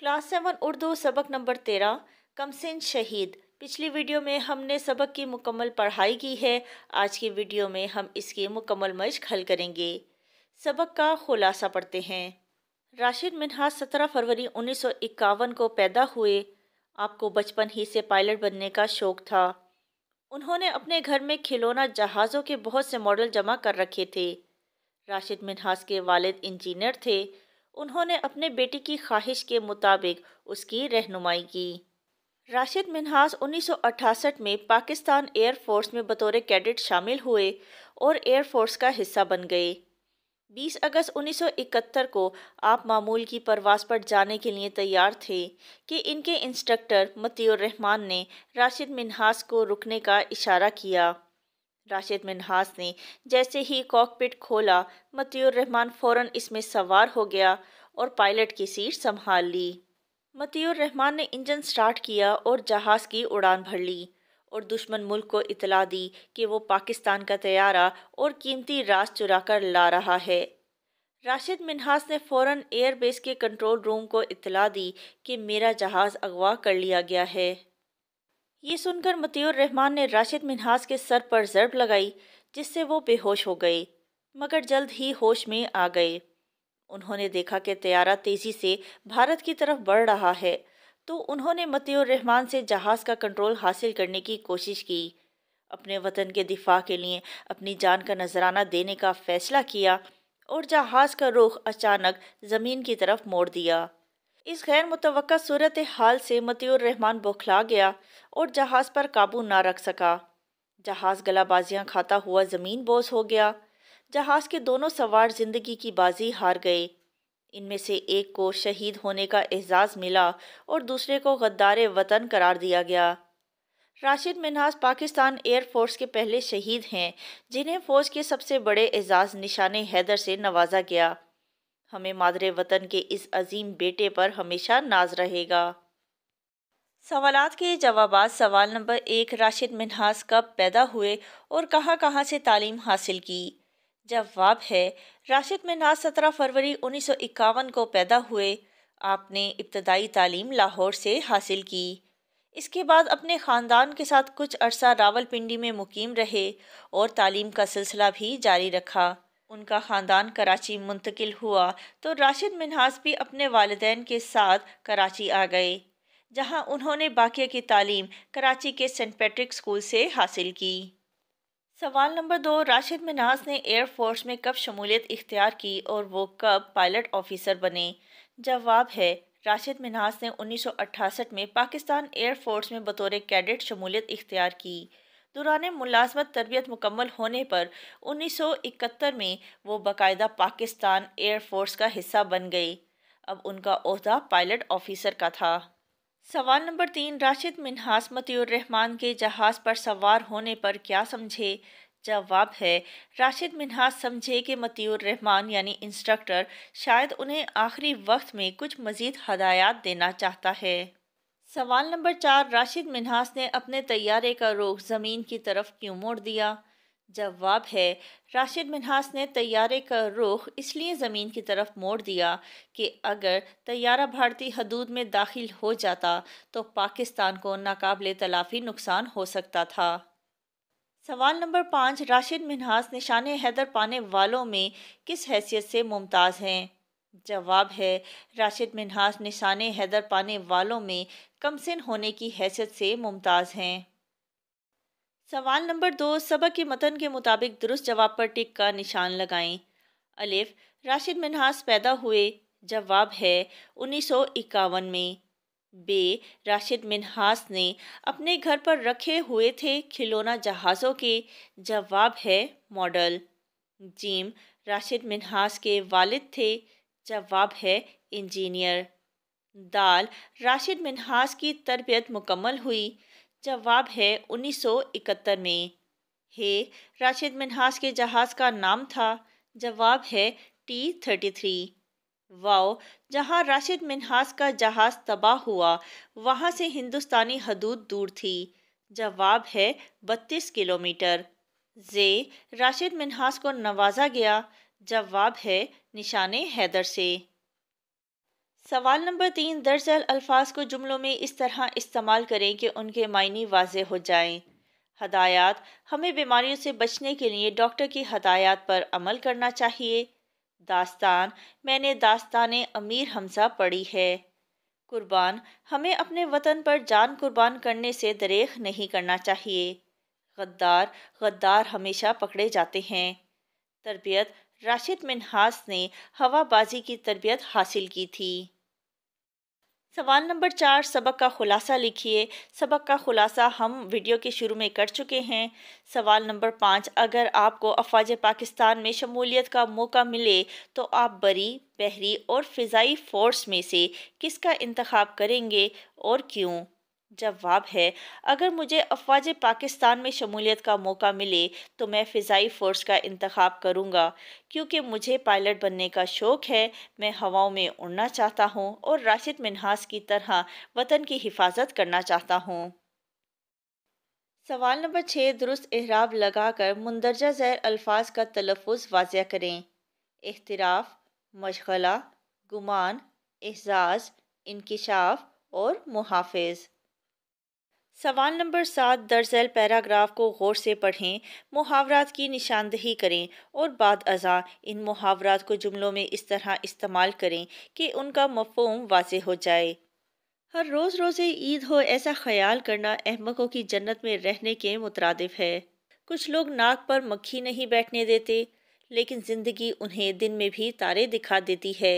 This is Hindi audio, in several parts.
क्लास सेवन उर्दू सबक नंबर तेरह कमसिन शहीद पिछली वीडियो में हमने सबक की मुकम्मल पढ़ाई की है आज की वीडियो में हम इसकी मुकम्मल मश्क हल करेंगे सबक का खुलासा पढ़ते हैं राशिद मिनहा सत्रह फरवरी उन्नीस सौ इक्यावन को पैदा हुए आपको बचपन ही से पायलट बनने का शौक़ था उन्होंने अपने घर में खिलौना जहाज़ों के बहुत से मॉडल जमा कर रखे थे राशिद मिनहास के वालिद इंजीनियर थे उन्होंने अपने बेटे की ख्वाहिश के मुताबिक उसकी रहनुमाई की राशिद मिनहास 1968 में पाकिस्तान एयरफोर्स में बतौर कैडेट शामिल हुए और एयरफोर्स का हिस्सा बन गए 20 अगस्त 1971 को आप मामूल की परवास पर जाने के लिए तैयार थे कि इनके इंस्ट्रक्टर मतीउर रहमान ने राशिद मिनहास को रुकने का इशारा किया राशिद मिनहास ने जैसे ही कॉकपिट खोला मतियुर रहमान फौरन इसमें सवार हो गया और पायलट की सीट संभाल ली मतियुर रहमान ने इंजन स्टार्ट किया और जहाज़ की उड़ान भर ली और दुश्मन मुल्क को इतला दी कि वो पाकिस्तान का तैयारा और कीमती रास चुरा कर ला रहा है राशिद मिनहास ने फ़ौरन एयरबेस के कंट्रोल रूम को इतला दी कि मेरा जहाज़ अगवा कर लिया गया है ये सुनकर मतियर रहमान ने राशिद मिनहास के सर पर जरब लगाई जिससे वो बेहोश हो गए मगर जल्द ही होश में आ गए उन्होंने देखा कि तैयारा तेज़ी से भारत की तरफ बढ़ रहा है तो उन्होंने मतियर रहमान से जहाज़ का कंट्रोल हासिल करने की कोशिश की अपने वतन के दिफा के लिए अपनी जान का नजराना देने का फ़ैसला किया और जहाज़ का रुख अचानक ज़मीन की तरफ मोड़ दिया इस गैर मुतव सूरत हाल से मतियर रहमान बौखला गया और जहाज़ पर काबू ना रख सका जहाज़ गलाबाजियाँ खाता हुआ ज़मीन बोस हो गया जहाज़ के दोनों सवार ज़िंदगी की बाजी हार गए इनमें से एक को शहीद होने का एहसास मिला और दूसरे को गद्दार वतन करार दिया गया राशिद मिनहास पाकिस्तान एयरफोर्स के पहले शहीद हैं जिन्हें फ़ौज के सबसे बड़े एजाज़ निशान हैदर से नवाजा गया हमें मादरे वतन के इस अजीम बेटे पर हमेशा नाज रहेगा सवाल के जवाब सवाल नंबर एक राशिद मिनहास कब पैदा हुए और कहाँ कहाँ से तालीम हासिल की जवाब है राशिद मिनहास सत्रह फरवरी उन्नीस सौ इक्यावन को पैदा हुए आपने इब्तदाई तालीम लाहौर से हासिल की इसके बाद अपने ख़ानदान के साथ कुछ अरसा रावलपिंडी में मुकीम रहे और तालीम का सिलसिला भी जारी रखा उनका ख़ानदान कराची मुंतकिल हुआ तो राशिद मिनहास भी अपने वालदेन के साथ कराची आ गए जहां उन्होंने बाकी की तालीम कराची के सेंट पैट्रिक स्कूल से हासिल की सवाल नंबर दो राशिद मिनहास ने एयरफोर्स में कब शमूलियत इख्तियार की और वो कब पायलट ऑफिसर बने जवाब है राशिद मिनहास ने 1968 में पाकिस्तान एयरफोर्स में बतौर कैडेट शमूलियत इख्तियार की दौरान मुलाजमत तरबियत मुकम्मल होने पर 1971 में वो बाकायदा पाकिस्तान एयरफोर्स का हिस्सा बन गई अब उनका अहदा पायलट ऑफिसर का था सवाल नंबर तीन राशिद मिनहास मतीउररहमान के जहाज़ पर सवार होने पर क्या समझे जवाब है राशिद मिनहास समझे कि मतीउर रहमान यानी इंस्ट्रक्टर शायद उन्हें आखिरी वक्त में कुछ मज़ीद हदायत देना चाहता है सवाल नंबर चार राशिद मिनहास ने अपने तैयारे का रुख ज़मीन की तरफ क्यों मोड़ दिया जवाब है राशिद मिनहास ने तैयारे का रुख इसलिए ज़मीन की तरफ मोड़ दिया कि अगर तैयारा भारतीय हदूद में दाखिल हो जाता तो पाकिस्तान को नाकबले तलाफी नुकसान हो सकता था सवाल नंबर पाँच राशिद मिनहास निशान हैदर पाने वालों में किस हैसियत से मुमताज़ हैं जवाब है राशिद मिनहास निशान हैदर पाने वालों में कमसिन होने की हैसियत से मुमताज़ हैं सवाल नंबर दो सबक के मतन के मुताबिक दुरुस्त जवाब पर टिक का निशान लगाएं अलिफ राशिद मिनहास पैदा हुए जवाब है उन्नीस सौ इक्यावन में बे राशिद मिनहास ने अपने घर पर रखे हुए थे खिलौना जहाज़ों के जवाब है मॉडल जीम राशिद मिनहास के वालिद थे जवाब है इंजीनियर दाल राशिद मिनहास की तरबियत मुकम्मल हुई जवाब है 1971 में हे राशिद मिनहास के जहाज़ का नाम था जवाब है टी थर्टी थ्री वाओ जहाँ राशिद मिनहास का जहाज़ तबाह हुआ वहाँ से हिंदुस्तानी हदूद दूर थी जवाब है बत्तीस किलोमीटर जे राशिद मिनहास को नवाजा गया जवाब है निशान हैदर से सवाल नंबर तीन दरअसल अल्फाज को जुमलों में इस तरह इस्तेमाल करें कि उनके मायने वाज हो जाएं। हदायत हमें बीमारियों से बचने के लिए डॉक्टर की हदायत पर अमल करना चाहिए दास्तान मैंने दास्तान अमीर हमसा पढ़ी है कुर्बान हमें अपने वतन पर जान कुर्बान करने से दरेख नहीं करना चाहिए गद्दार गद्दार हमेशा पकड़े जाते हैं तरबियत राशिद मिनहास ने हवाबाजी की तरबियत हासिल की थी सवाल नंबर चार सबक का खुलासा लिखिए सबक का खुलासा हम वीडियो के शुरू में कर चुके हैं सवाल नंबर पाँच अगर आपको अफवाज पाकिस्तान में शमूलियत का मौका मिले तो आप बरी बहरी और फ़िज़ाई फ़ोर्स में से किसका इंतखब करेंगे और क्यों जवाब है अगर मुझे अफवाज पाकिस्तान में शमूलियत का मौका मिले तो मैं फ़िज़ाई फ़ोर्स का इंतखब करूँगा क्योंकि मुझे पायलट बनने का शौक़ है मैं हवाओं में उड़ना चाहता हूँ और राशिद मिनहास की तरह वतन की हिफाजत करना चाहता हूँ सवाल नंबर छः दुरुस्त एहराब लगा कर मंदरजा जैर अल्फाज का तलफ़ वाजिया करें एहतराफ़ मशगला गुमान एजाज़ इनकशाफ और मुहाफ़ सवाल नंबर सात दरअसल पैराग्राफ को गौर से पढ़ें मुहावरात की निशानदही करें और बाद अज़ा इन मुहावरात को जुमलों में इस तरह इस्तेमाल करें कि उनका मफहम वाज हो जाए हर रोज़ रोज़े ईद हो ऐसा ख्याल करना अहमकों की जन्नत में रहने के मुतरद है कुछ लोग नाक पर मक्खी नहीं बैठने देते लेकिन ज़िंदगी उन्हें दिन में भी तारे दिखा देती है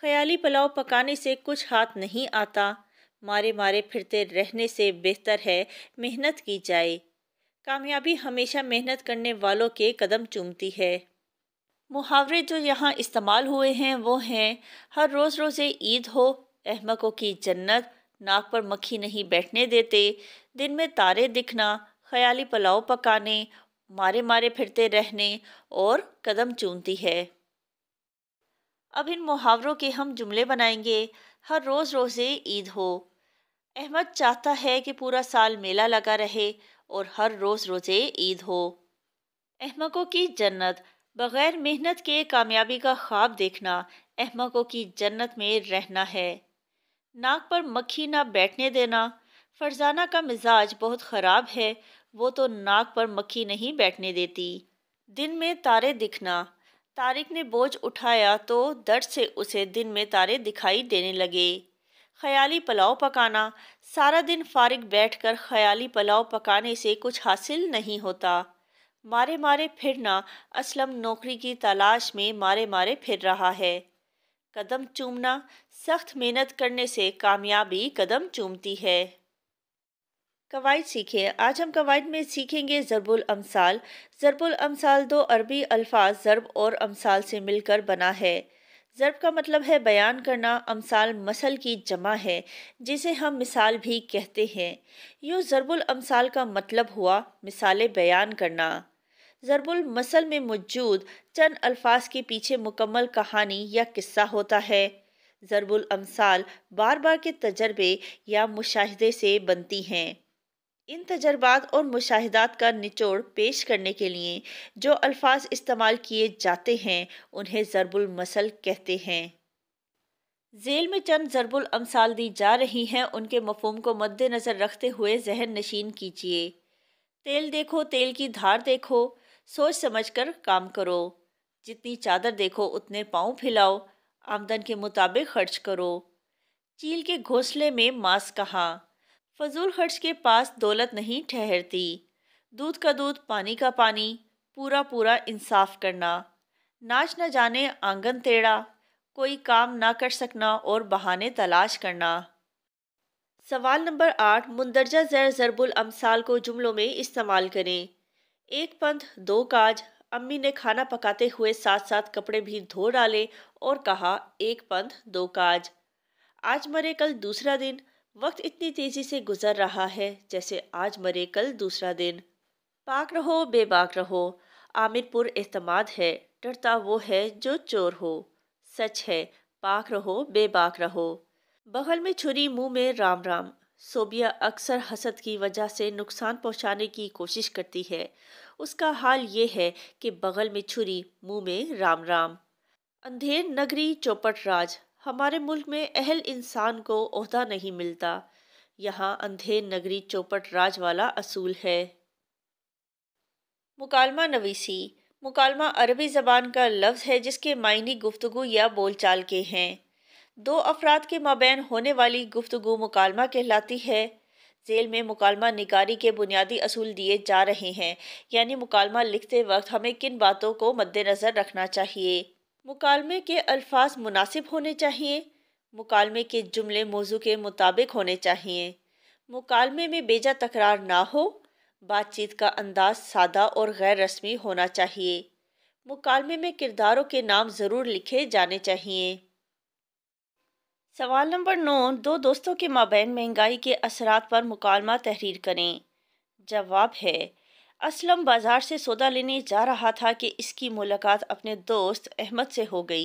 ख्याली पुलाव पकाने से कुछ हाथ नहीं आता मारे मारे फिरते रहने से बेहतर है मेहनत की जाए कामयाबी हमेशा मेहनत करने वालों के कदम चूमती है मुहावरे जो यहाँ इस्तेमाल हुए हैं वो हैं हर रोज़ रोज़े ईद हो अहमकों की जन्नत नाक पर मक्खी नहीं बैठने देते दिन में तारे दिखना ख्याली पलाव पकाने मारे मारे फिरते रहने और कदम चूमती है अब इन मुहावरों के हम जुमले बनाएंगे हर रोज़ रोज़े ईद हो अहमद चाहता है कि पूरा साल मेला लगा रहे और हर रोज़ रोज़े ईद हो अहमकों की जन्नत बग़ैर मेहनत के कामयाबी का ख्वाब देखना अहमकों की जन्नत में रहना है नाक पर मक्खी ना बैठने देना फरजाना का मिजाज बहुत ख़राब है वो तो नाक पर मक्खी नहीं बैठने देती दिन में तारे दिखना तारिक ने बोझ उठाया तो दर्द से उसे दिन में तारे दिखाई देने लगे ख्याली पुलाव पकाना सारा दिन फारिग बैठकर ख्याली पुलाव पकाने से कुछ हासिल नहीं होता मारे मारे फिरना असलम नौकरी की तलाश में मारे मारे फिर रहा है कदम चूमना सख्त मेहनत करने से कामयाबी कदम चूमती है कवायद सीखे आज हम कवायद में सीखेंगे ज़रबुल अमसाल ज़रबुल अमसाल दो अरबी अल्फाज ज़रब और अमसाल से मिलकर बना है ज़र्ब का मतलब है बयान करना अमसाल मसल की जमा है जिसे हम मिसाल भी कहते हैं यूँ ज़रबुल अमसाल का मतलब हुआ मिसालें बयान करना ज़रबुल मसल में मौजूद चंद अल्फाज के पीछे मुकम्मल कहानी या किस्सा होता है ज़रबुल अमसाल बार बार के तजर्बे या मुशाहदे से बनती हैं इन तजर्बात और मुशाहदात का निचोड़ पेश करने के लिए जो अल्फाज इस्तेमाल किए जाते हैं उन्हें ज़रबुलमसल कहते हैं जेल में चंद ज़रबुल अमसाल दी जा रही हैं उनके मफहम को मद्दनज़र रखते हुए जहन नशीन कीजिए तेल देखो तेल की धार देखो सोच समझ कर काम करो जितनी चादर देखो उतने पाँव फैलाओ आमदन के मुताबिक खर्च करो चील के घोंसले में मांस कहाँ फजूल खर्च के पास दौलत नहीं ठहरती दूध का दूध पानी का पानी पूरा पूरा इंसाफ करना नाच न जाने आंगन टेढ़ा कोई काम ना कर सकना और बहाने तलाश करना सवाल नंबर आठ मुंदरजा जैर जरबुल अमसाल को जुमलों में इस्तेमाल करें एक पंथ दो काज अम्मी ने खाना पकाते हुए साथ साथ कपड़े भी धो डाले और कहा एक पंथ दो काज आज मरे कल दूसरा दिन वक्त इतनी तेज़ी से गुजर रहा है जैसे आज मरे कल दूसरा दिन पाक रहो बेबाक रहो आमिरपुर एतमाद है डरता वो है जो चोर हो सच है पाक रहो बेबाक रहो बगल में छुरी मुंह में राम राम सोबिया अक्सर हसद की वजह से नुकसान पहुंचाने की कोशिश करती है उसका हाल ये है कि बगल में छुरी मुंह में राम राम अंधेर नगरी चौपट राज हमारे मुल्क में अहल इंसान को अहदा नहीं मिलता यहाँ अंधेर नगरी चौपट राज वाला असूल है मुकालमा नवीसी मुकालमा अरबी ज़बान का लफ्ज़ है जिसके मायने गुफ्तु या बोलचाल के हैं दो अफराद के माबेन होने वाली गुफ्तु मुकालमा कहलाती है जेल में मुकालमा निकारी के बुनियादी असूल दिए जा रहे हैं यानी मुकालमा लिखते वक्त हमें किन बातों को मद्देनज़र रखना चाहिए मुकालमे के अल्फाज मुनासिब होने चाहिए मुकालमे के जुमले मौजू के मुताबिक होने चाहिए मुकालमे में बेजा तकरार ना हो बातचीत का अंदाज सादा और गैर रस्मी होना चाहिए मुकालमे में किरदारों के नाम ज़रूर लिखे जाने चाहिए सवाल नंबर नौ दो दोस्तों के माबेन महंगाई के असरात पर मुकालमा तहरीर करें जवाब है असलम बाज़ार से सौदा लेने जा रहा था कि इसकी मुलाकात अपने दोस्त अहमद से हो गई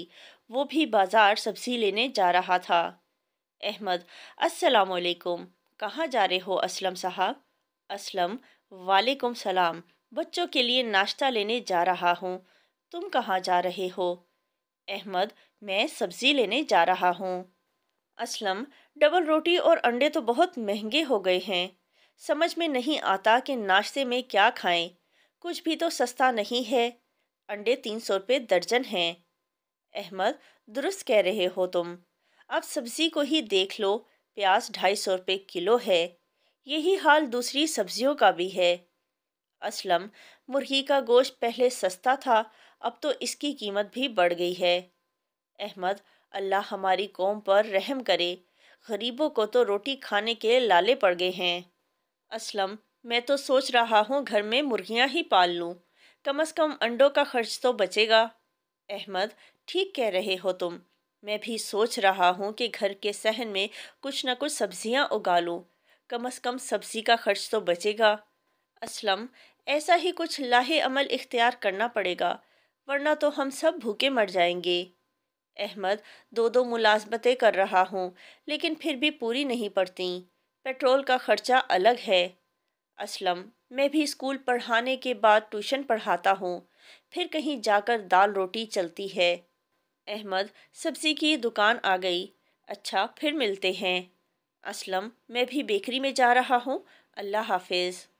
वो भी बाज़ार सब्ज़ी लेने जा रहा था अहमद अस्सलाम वालेकुम कहाँ जा रहे हो असलम साहब असलम वालेकुम सलाम बच्चों के लिए नाश्ता लेने जा रहा हूँ तुम कहाँ जा रहे हो अहमद मैं सब्ज़ी लेने जा रहा हूँ असलम डबल रोटी और अंडे तो बहुत महंगे हो गए हैं समझ में नहीं आता कि नाश्ते में क्या खाएं कुछ भी तो सस्ता नहीं है अंडे तीन सौ रुपये दर्जन हैं अहमद दुरुस्त कह रहे हो तुम अब सब्ज़ी को ही देख लो प्याज ढाई सौ रुपये किलो है यही हाल दूसरी सब्जियों का भी है असलम मुर्गी का गोश्त पहले सस्ता था अब तो इसकी कीमत भी बढ़ गई है अहमद अल्लाह हमारी कौम पर रहम करे गरीबों को तो रोटी खाने के लाले पड़ गए हैं असलम मैं तो सोच रहा हूँ घर में मुर्गियाँ ही पाल लूँ कम अज़ कम अंडों का खर्च तो बचेगा अहमद ठीक कह रहे हो तुम मैं भी सोच रहा हूँ कि घर के सहन में कुछ ना कुछ सब्जियाँ उगा लूँ कम अज़ कम सब्ज़ी का खर्च तो बचेगा असलम ऐसा ही कुछ लाहे अमल इख्तियार करना पड़ेगा वरना तो हम सब भूखे मर जाएंगे अहमद दो दो मुलाजमतें कर रहा हूँ लेकिन फिर भी पूरी नहीं पड़ती पेट्रोल का ख़र्चा अलग है असलम मैं भी स्कूल पढ़ाने के बाद ट्यूशन पढ़ाता हूँ फिर कहीं जाकर दाल रोटी चलती है अहमद सब्ज़ी की दुकान आ गई अच्छा फिर मिलते हैं असलम मैं भी बेकरी में जा रहा हूँ अल्लाह हाफिज़